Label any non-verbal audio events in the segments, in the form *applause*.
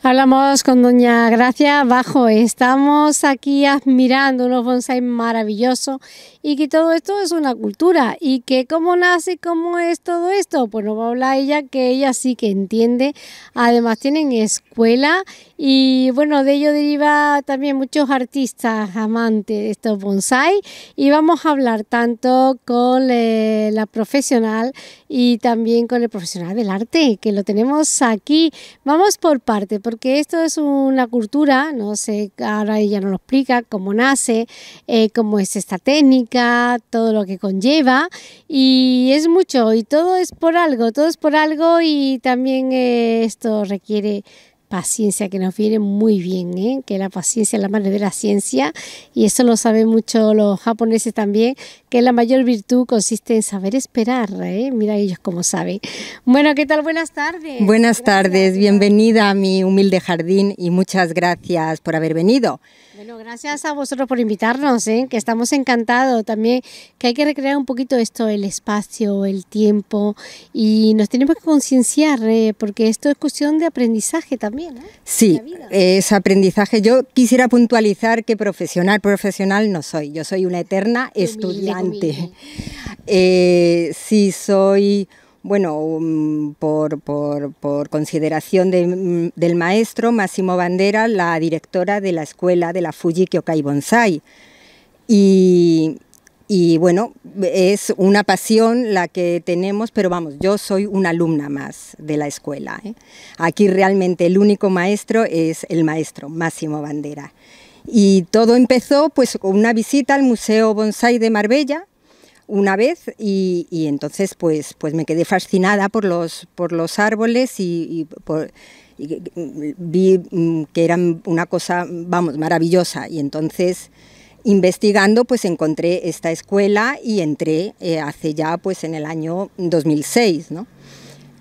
Hablamos con doña Gracia Bajo. Estamos aquí admirando unos bonsai maravillosos y que todo esto es una cultura y que cómo nace, cómo es todo esto. Pues nos va a hablar ella que ella sí que entiende. Además tienen escuela y bueno, de ello deriva también muchos artistas amantes de estos bonsai y vamos a hablar tanto con eh, la profesional y también con el profesional del arte que lo tenemos aquí. Vamos por parte porque esto es una cultura, no sé, ahora ella nos lo explica, cómo nace, eh, cómo es esta técnica, todo lo que conlleva, y es mucho, y todo es por algo, todo es por algo, y también eh, esto requiere paciencia que nos viene muy bien, ¿eh? que la paciencia es la madre de la ciencia y eso lo saben mucho los japoneses también, que la mayor virtud consiste en saber esperar, ¿eh? mira ellos cómo saben. Bueno, ¿qué tal? Buenas tardes. Buenas tardes, bienvenida a mi humilde jardín y muchas gracias por haber venido. Bueno, gracias a vosotros por invitarnos, ¿eh? que estamos encantados también, que hay que recrear un poquito esto, el espacio, el tiempo, y nos tenemos que concienciar, ¿eh? porque esto es cuestión de aprendizaje también. Sí, es aprendizaje. Yo quisiera puntualizar que profesional, profesional no soy. Yo soy una eterna estudiante. Eh, sí, soy bueno, um, por, por, por consideración de, mm, del maestro Máximo Bandera, la directora de la escuela de la Fuji Kyokai Bonsai. Y y bueno, es una pasión la que tenemos, pero vamos, yo soy una alumna más de la escuela. ¿eh? Aquí realmente el único maestro es el maestro Máximo Bandera. Y todo empezó pues con una visita al Museo Bonsai de Marbella una vez y, entonces pues, pues me quedé fascinada por los, por los árboles y, y vi mm, que eran una cosa, vamos, maravillosa. Y entonces investigando pues encontré esta escuela y entré eh, hace ya pues en el año 2006, ¿no?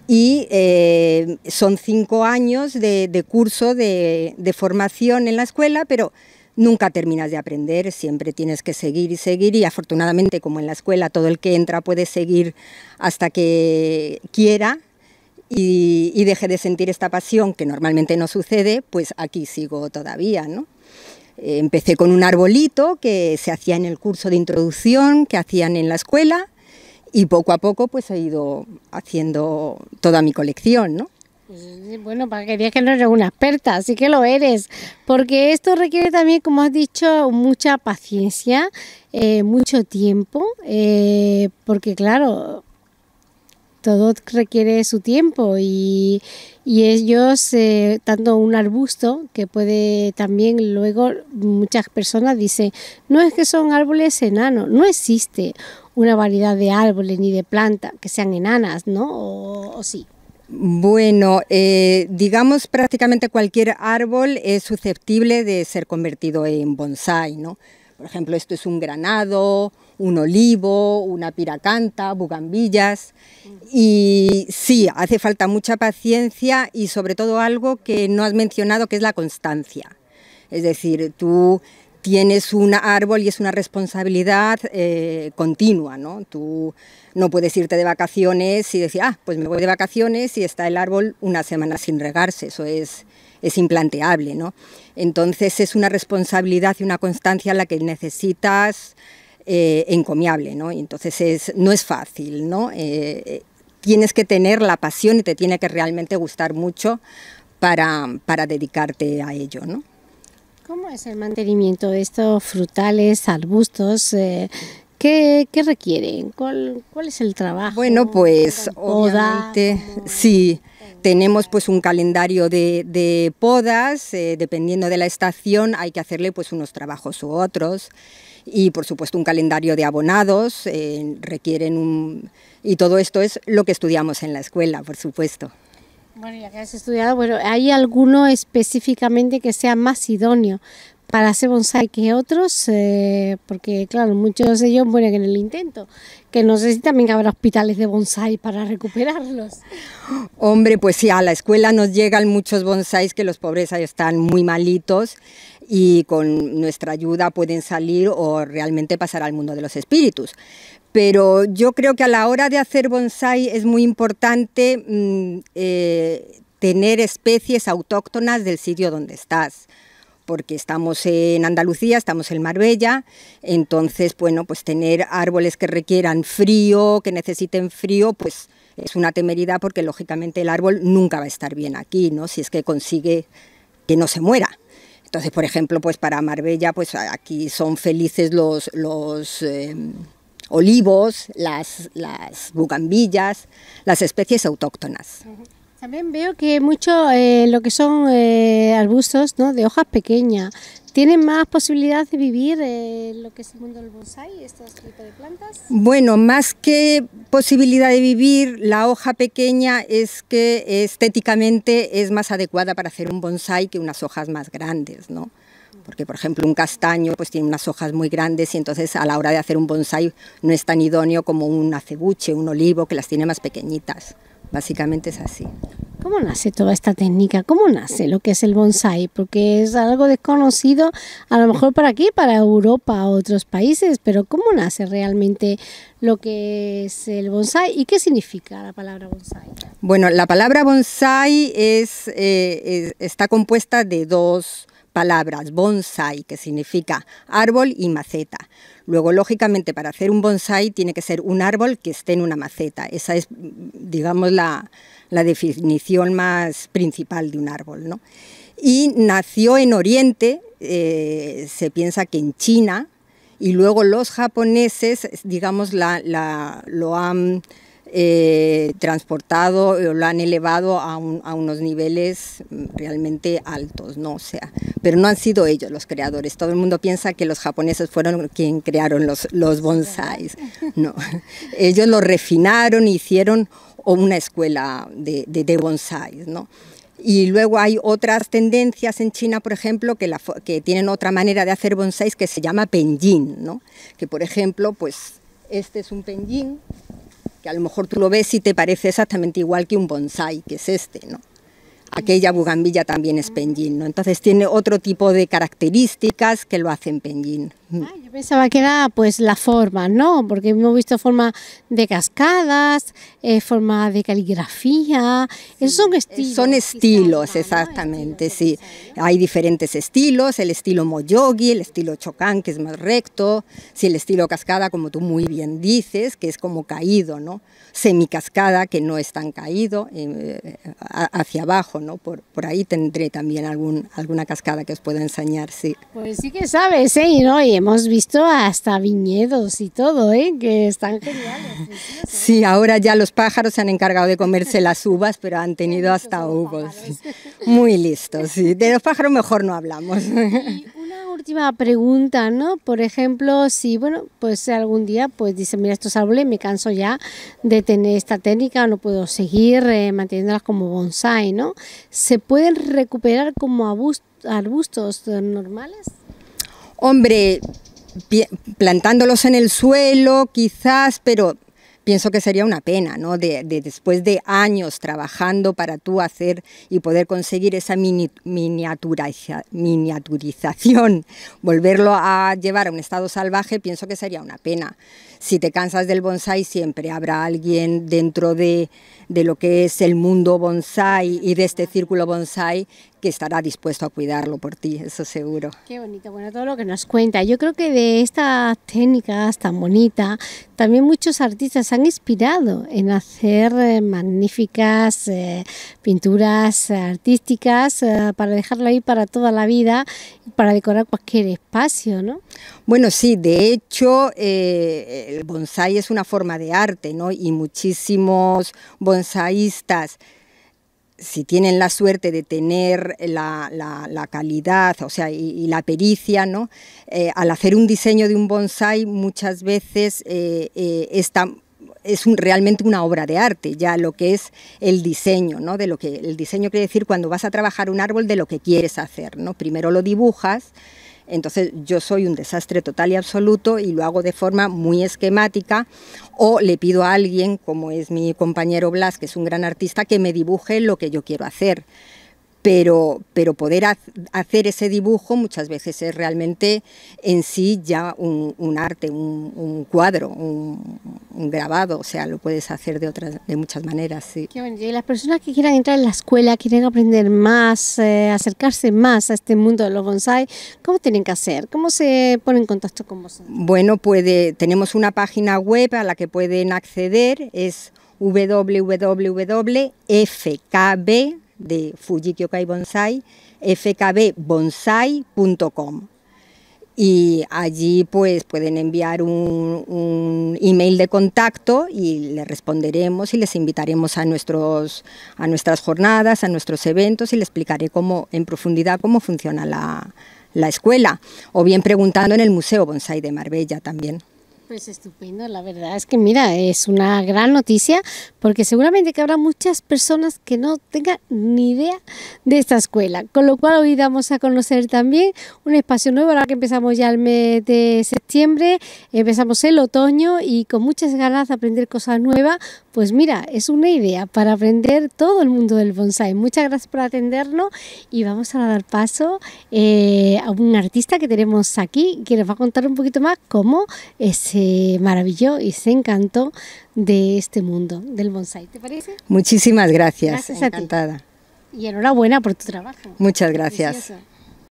Y eh, son cinco años de, curso de, formación en la escuela, pero nunca terminas de aprender, siempre tienes que seguir y seguir y afortunadamente como en la escuela todo el que entra puede seguir hasta que quiera y, y deje de sentir esta pasión que normalmente no sucede, pues aquí sigo todavía, ¿no? Empecé con un arbolito que se hacía en el curso de introducción que hacían en la escuela y poco a poco pues he ido haciendo toda mi colección, ¿no? Bueno, para que digas que no eres una experta, así que lo eres, porque esto requiere también, como has dicho, mucha paciencia, eh, mucho tiempo, eh, porque claro, todo requiere su tiempo y, ellos, tanto eh, un arbusto que puede también luego muchas personas dicen, no es que son árboles enanos, no existe una variedad de árboles ni de plantas que sean enanas, ¿no? o, sí. Bueno, eh, digamos prácticamente cualquier árbol es susceptible de ser convertido en bonsai, ¿no? Por ejemplo, esto es un granado, un olivo, una piracanta, bugambillas. Y sí, hace falta mucha paciencia y sobre todo algo que no has mencionado, que es la constancia. Es decir, tú tienes un árbol y es una responsabilidad eh, continua, ¿no? Tú no puedes irte de vacaciones y decir, ah, pues me voy de vacaciones y está el árbol una semana sin regarse, eso es, es implanteable, ¿no? Entonces es una responsabilidad y una constancia la que necesitas eh, encomiable, ¿no? entonces es, no es fácil, ¿no? Eh, eh, tienes que tener la pasión y te tiene que realmente gustar mucho para, para dedicarte a ello, ¿no? ¿Cómo es el mantenimiento de estos frutales, arbustos? ¿qué, requieren? ¿Cuál, ¿Cuál, es el trabajo? Bueno, pues obviamente, sí. Tenemos pues un calendario de, podas, eh, dependiendo de la estación hay que hacerle pues unos trabajos u otros y por supuesto un calendario de abonados, eh, requieren un... y todo esto es lo que estudiamos en la escuela, por supuesto. Bueno, ya que has estudiado, bueno, ¿hay alguno específicamente que sea más idóneo para hacer bonsai que otros, eh, porque claro, muchos de ellos mueren en el intento, que no sé si también habrá hospitales de bonsai para recuperarlos. Hombre, pues sí, a la escuela nos llegan muchos bonsáis que los pobres están muy malitos y con nuestra ayuda pueden salir o realmente pasar al mundo de los espíritus. Pero yo creo que a la hora de hacer bonsai es muy importante mm, eh, tener especies autóctonas del sitio donde estás porque estamos en Andalucía, estamos en Marbella, entonces, bueno, pues tener árboles que requieran frío, que necesiten frío, pues es una temeridad porque lógicamente el árbol nunca va a estar bien aquí, ¿no? Si es que consigue que no se muera. Entonces, por ejemplo, pues para Marbella, pues aquí son felices los, em, olivos, las, las bugambillas, las especies autóctonas. También veo que mucho eh, lo que son eh, arbustos ¿no? de hojas pequeñas. ¿Tienen más posibilidad de vivir eh, lo que es el mundo del bonsai, estos tipos de plantas? Bueno, más que posibilidad de vivir, la hoja pequeña es que estéticamente es más adecuada para hacer un bonsai que unas hojas más grandes, porque por ejemplo un castaño pues tiene unas hojas muy grandes y entonces a la hora de hacer un bonsai no es tan idóneo como un acebuche, un olivo que las tiene más pequeñitas. Básicamente es así. ¿Cómo nace toda esta técnica? ¿Cómo nace lo que es el bonsai? Porque es algo desconocido, a lo mejor para aquí, para Europa, otros países, pero ¿cómo nace realmente lo que es el bonsai y qué significa la palabra bonsai? Bueno, la palabra bonsai eh, está compuesta de dos palabras, bonsai, que significa árbol y maceta. Luego, lógicamente, para hacer un bonsai tiene que ser un árbol que esté en una maceta. Esa es, digamos, la, definición más principal de un árbol. ¿no? Y nació en Oriente, eh, se piensa que en China, y luego los japoneses, digamos, la, la, lo han eh, transportado o eh, lo han elevado a, unos niveles realmente altos, ¿no? sea, pero no han sido ellos los creadores. Todo el mundo piensa que los japoneses fueron quien crearon los, los bonsáis. No, *laughs* ellos lo refinaron y hicieron una escuela de, de, ¿no? Y luego hay otras tendencias en China, por ejemplo, que, tienen otra manera de hacer bonsáis que se llama penjin, ¿no? Que, por ejemplo, pues este es un penjin, que a lo mejor tú lo ves y te parece exactamente igual que un bonsai, que es este, ¿no? Aquella bugambilla también es penjin, ¿no? Entonces tiene otro tipo de características que lo hacen penjin. Ah, mm pensaba que era pues la forma, ¿no? Porque hemos visto forma de cascadas, eh, forma de caligrafía, eh, son estilos. Son estilos, exactamente, sí. Hay diferentes estilos, el estilo moyogi, el estilo chocán, que es más recto, sí, el estilo cascada, como tú muy bien dices, que es como caído, ¿no? Semicascada, que no es tan caído, eh, eh, hacia abajo, ¿no? Por, por ahí tendré también algún, alguna cascada que os pueda enseñar, sí. Pues sí que sabes, ¿eh? ¿no? Y hemos visto hasta viñedos y todo, ¿eh? que están geniales. Sí, ahora ya los pájaros se han encargado de comerse las uvas, pero han tenido hasta uvos, *laughs* Muy listos, sí. De los pájaros mejor no hablamos. Y una última pregunta, ¿no? Por ejemplo, si, bueno, pues algún día pues dice mira, estos árboles me canso ya de tener esta técnica, no puedo seguir eh, manteniéndolas como bonsai, ¿no? ¿Se pueden recuperar como arbustos normales? Hombre, plantándolos en el suelo quizás, pero pienso que sería una pena, ¿no? De, después de años trabajando para tú hacer y poder conseguir esa miniaturización, *laughs* volverlo a llevar a un estado salvaje, pienso que sería una pena. Si te cansas del bonsai, siempre habrá alguien dentro de, de lo que es el mundo bonsai y de este círculo bonsai que estará dispuesto a cuidarlo por ti, eso seguro. Qué bonito, bueno, todo lo que nos cuenta. Yo creo que de estas técnicas tan bonitas, también muchos artistas se han inspirado en hacer eh, magníficas eh, pinturas artísticas eh, para dejarlo ahí para toda la vida, para decorar cualquier espacio, ¿no? Bueno, sí, de hecho, el bonsai es una forma de arte, ¿no? Y muchísimos bonsaístas si tienen la suerte de tener la, la, calidad, o sea, y, la pericia, ¿no? Eh, al hacer un diseño de un bonsai muchas veces eh, eh, es realmente una obra de arte, ya lo que es el diseño, ¿no? De lo que el diseño quiere decir cuando vas a trabajar un árbol de lo que quieres hacer, ¿no? Primero lo dibujas, entonces yo soy un desastre total y absoluto y lo hago de forma muy esquemática o le pido a alguien, como es mi compañero Blas, que es un gran artista, que me dibuje lo que yo quiero hacer. Pero, pero, poder hacer ese dibujo muchas veces es realmente en sí ya un, arte, un, un cuadro, un, grabado, o sea, lo puedes hacer de otras, de muchas maneras, Y las personas que quieran entrar en la escuela, quieren aprender más, eh, acercarse más a este mundo de los bonsai, ¿cómo tienen que hacer? ¿Cómo se ponen en contacto con vosotros? Bueno, puede, tenemos una página web a la que pueden acceder, es www.fkb de Fujikiokai Bonsai, y allí pues pueden enviar un, email de contacto y le responderemos y les invitaremos a, nuestros, a nuestras jornadas, a nuestros eventos y les explicaré cómo, en profundidad cómo funciona la, la escuela o bien preguntando en el Museo Bonsai de Marbella también. Pues estupendo, la verdad es que mira, es una gran noticia porque seguramente que habrá muchas personas que no tengan ni idea de esta escuela, con lo cual hoy vamos a conocer también un espacio nuevo, ahora que empezamos ya el mes de septiembre, empezamos el otoño y con muchas ganas de aprender cosas nuevas, pues mira, es una idea para aprender todo el mundo del bonsai. Muchas gracias por atendernos y vamos a dar paso eh, a un artista que tenemos aquí que nos va a contar un poquito más cómo es se maravilló y se encantó de este mundo del bonsai. ¿Te parece? Muchísimas gracias, encantada. Y enhorabuena por tu trabajo. Muchas gracias.